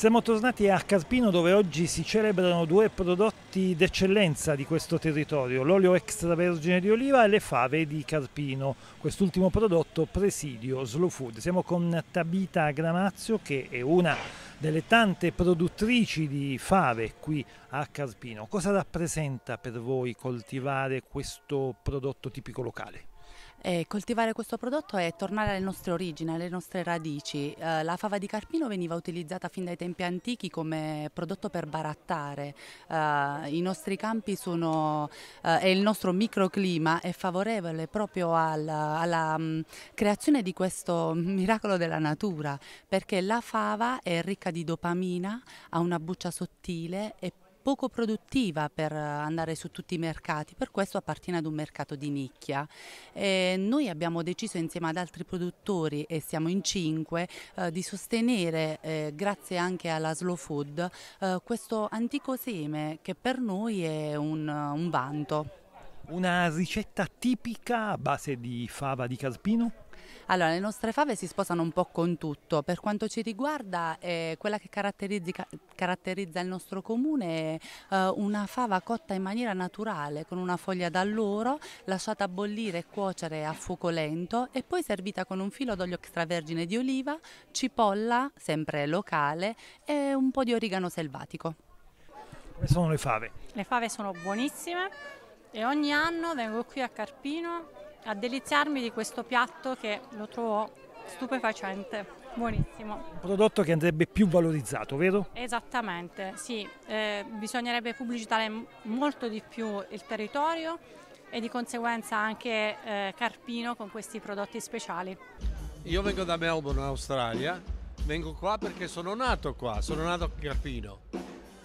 Siamo tornati a Carpino dove oggi si celebrano due prodotti d'eccellenza di questo territorio, l'olio extravergine di oliva e le fave di Carpino, quest'ultimo prodotto presidio Slow Food. Siamo con Tabita Gramazio che è una delle tante produttrici di fave qui a Carpino. Cosa rappresenta per voi coltivare questo prodotto tipico locale? Eh, coltivare questo prodotto è tornare alle nostre origini, alle nostre radici. Eh, la fava di Carpino veniva utilizzata fin dai tempi antichi come prodotto per barattare. Eh, I nostri campi sono eh, e il nostro microclima è favorevole proprio alla, alla mm, mh, creazione di questo miracolo della natura, perché la fava è ricca di dopamina, ha una buccia sottile e poco produttiva per andare su tutti i mercati, per questo appartiene ad un mercato di nicchia. E noi abbiamo deciso insieme ad altri produttori e siamo in cinque eh, di sostenere, eh, grazie anche alla Slow Food, eh, questo antico seme che per noi è un, un vanto. Una ricetta tipica a base di fava di Caspino? Allora, le nostre fave si sposano un po' con tutto, per quanto ci riguarda eh, quella che caratterizza il nostro comune è eh, una fava cotta in maniera naturale, con una foglia d'alloro, lasciata bollire e cuocere a fuoco lento e poi servita con un filo d'olio extravergine di oliva, cipolla, sempre locale, e un po' di origano selvatico. Come sono le fave? Le fave sono buonissime e ogni anno vengo qui a Carpino a deliziarmi di questo piatto che lo trovo stupefacente. Buonissimo. Un prodotto che andrebbe più valorizzato, vero? Esattamente, sì. Eh, bisognerebbe pubblicitare molto di più il territorio e di conseguenza anche eh, Carpino con questi prodotti speciali. Io vengo da Melbourne, Australia. Vengo qua perché sono nato qua, sono nato a Carpino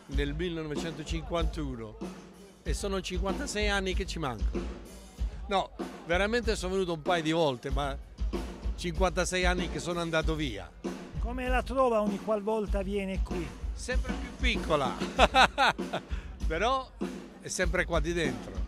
nel 1951 e sono 56 anni che ci manco. No, veramente sono venuto un paio di volte, ma 56 anni che sono andato via. Come la trova ogni qualvolta viene qui? Sempre più piccola, però è sempre qua di dentro.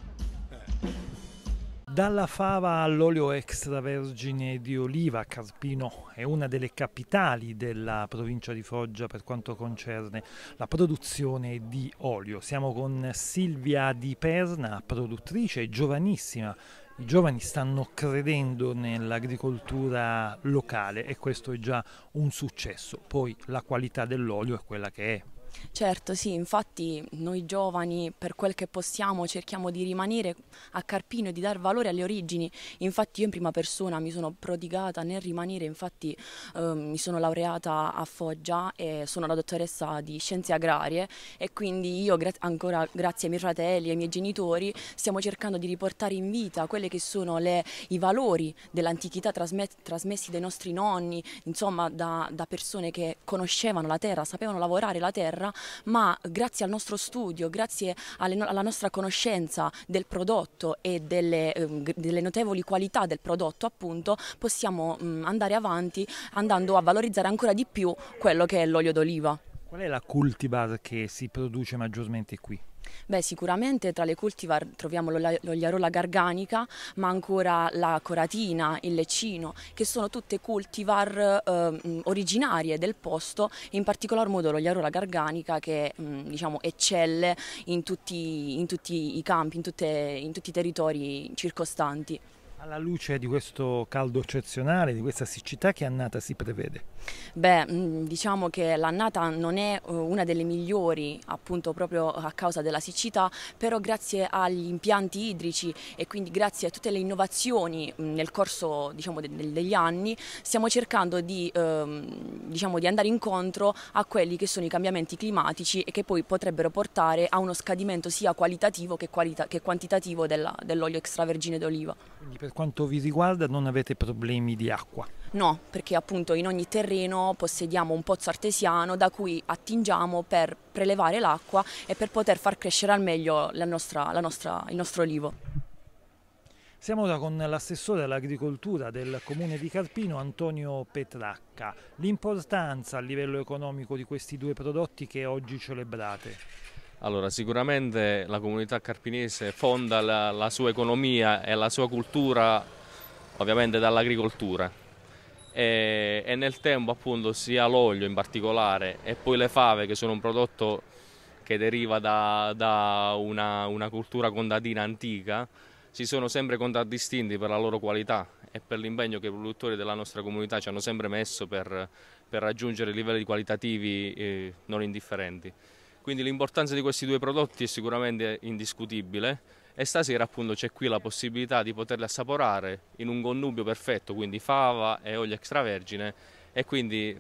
Dalla fava all'olio extravergine di oliva, Carpino è una delle capitali della provincia di Foggia per quanto concerne la produzione di olio. Siamo con Silvia Di Perna, produttrice giovanissima. I giovani stanno credendo nell'agricoltura locale e questo è già un successo. Poi la qualità dell'olio è quella che è, Certo, sì, infatti noi giovani per quel che possiamo cerchiamo di rimanere a Carpino e di dar valore alle origini, infatti io in prima persona mi sono prodigata nel rimanere, infatti eh, mi sono laureata a Foggia e sono la dottoressa di scienze agrarie e quindi io gra ancora grazie ai miei fratelli e ai miei genitori stiamo cercando di riportare in vita quelli che sono le, i valori dell'antichità trasmessi dai nostri nonni, insomma da, da persone che conoscevano la terra, sapevano lavorare la terra nostra, ma grazie al nostro studio, grazie alle, alla nostra conoscenza del prodotto e delle, ehm, delle notevoli qualità del prodotto appunto, possiamo mm, andare avanti andando a valorizzare ancora di più quello che è l'olio d'oliva. Qual è la cultivar che si produce maggiormente qui? Beh, sicuramente tra le cultivar troviamo l'ogliarola garganica, ma ancora la coratina, il leccino, che sono tutte cultivar eh, originarie del posto, in particolar modo l'ogliarola garganica che mh, mm, diciamo, eccelle in tutti, in tutti, i campi, in, tutte, in tutti i territori circostanti. Alla luce di questo caldo eccezionale, di questa siccità, che annata si prevede? Beh, mm, diciamo che l'annata non è eh, una delle migliori appunto proprio a causa della siccità, però grazie agli impianti idrici e quindi grazie a tutte le innovazioni mm, nel corso diciamo, degli anni stiamo cercando di, ehm, diciamo, di andare incontro a quelli che sono i cambiamenti climatici e che poi potrebbero portare a uno scadimento sia qualitativo che, qualità, che quantitativo dell'olio extravergine d'oliva. Per quanto vi riguarda non avete problemi di acqua? No, perché appunto in ogni terreno possediamo un pozzo artesiano da cui attingiamo per prelevare l'acqua e per poter far crescere al meglio la nostra, la nostra, il nostro olivo. Siamo ora con l'assessore all'agricoltura del comune di Carpino, Antonio Petracca. L'importanza a livello economico di questi due prodotti che oggi celebrate? Allora, sicuramente la comunità carpinese fonda la, la sua economia e la sua cultura ovviamente dall'agricoltura e, e, nel tempo appunto sia l'olio in particolare e poi le fave che sono un prodotto che deriva da, da una, una, cultura contadina antica si sono sempre contraddistinti per la loro qualità e per l'impegno che i produttori della nostra comunità ci hanno sempre messo per, per raggiungere livelli qualitativi eh, non indifferenti. Quindi l'importanza di questi due prodotti è sicuramente indiscutibile e stasera appunto c'è qui la possibilità di poterli assaporare in un connubio perfetto, quindi fava e olio extravergine e quindi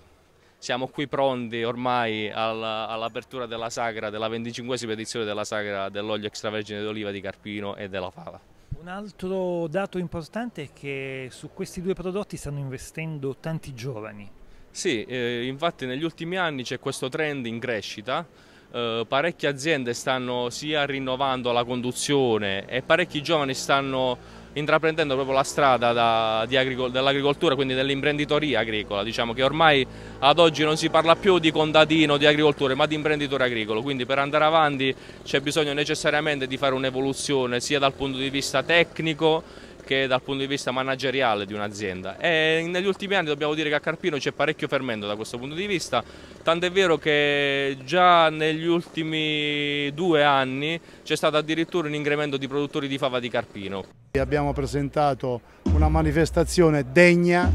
siamo qui pronti ormai all'apertura della sagra, della 25esima edizione della sagra dell'olio extravergine d'oliva di Carpino e della fava. Un altro dato importante è che su questi due prodotti stanno investendo tanti giovani. Sì, eh, infatti negli ultimi anni c'è questo trend in crescita eh, parecchie aziende stanno sia rinnovando la conduzione e parecchi giovani stanno intraprendendo proprio la strada dell'agricoltura, quindi dell'imprenditoria agricola, diciamo che ormai ad oggi non si parla più di contadino, di agricoltore, ma di imprenditore agricolo, quindi per andare avanti c'è bisogno necessariamente di fare un'evoluzione sia dal punto di vista tecnico che dal punto di vista manageriale di un'azienda. E negli ultimi anni dobbiamo dire che a Carpino c'è parecchio fermento da questo punto di vista, tant'è vero che già negli ultimi due anni c'è stato addirittura un incremento di produttori di fava di Carpino. Abbiamo presentato una manifestazione degna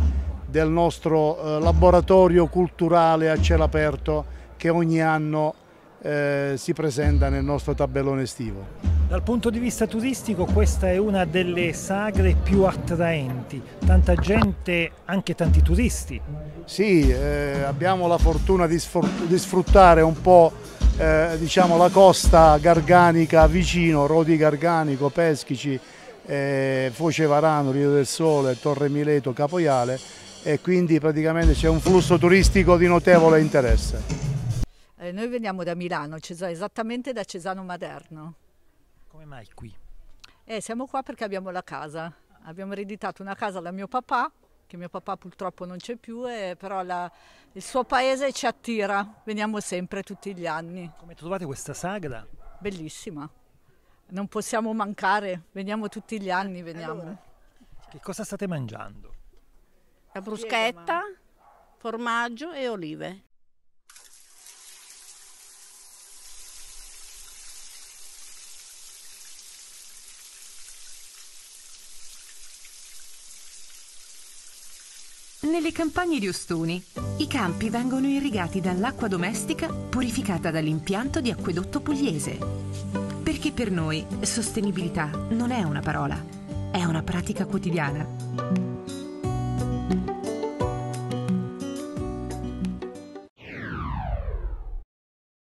del nostro eh, laboratorio culturale a cielo aperto che ogni anno eh, si presenta nel nostro tabellone estivo. Dal punto di vista turistico questa è una delle sagre più attraenti, tanta gente, anche tanti turisti. Sì, eh, abbiamo la fortuna di, di sfruttare un po' eh, diciamo, la costa garganica vicino, Rodi Garganico, Peschici, eh, Foce Varano, Rio del Sole, Torre Mileto, Capoiale e quindi praticamente c'è un flusso turistico di notevole interesse. Eh, noi veniamo da Milano, esattamente da Cesano Maderno. Come mai qui? Eh, siamo qua perché abbiamo la casa. Abbiamo ereditato una casa da mio papà, che mio papà purtroppo non c'è più, eh, però la, il suo paese ci attira. Veniamo sempre tutti gli anni. Come trovate questa sagra? Bellissima. Non possiamo mancare, veniamo tutti gli anni, veniamo. Allora, che cosa state mangiando? La bruschetta, formaggio e olive. nelle campagne di Ostuni. I campi vengono irrigati dall'acqua domestica purificata dall'impianto di acquedotto pugliese. Perché per noi sostenibilità non è una parola, è una pratica quotidiana.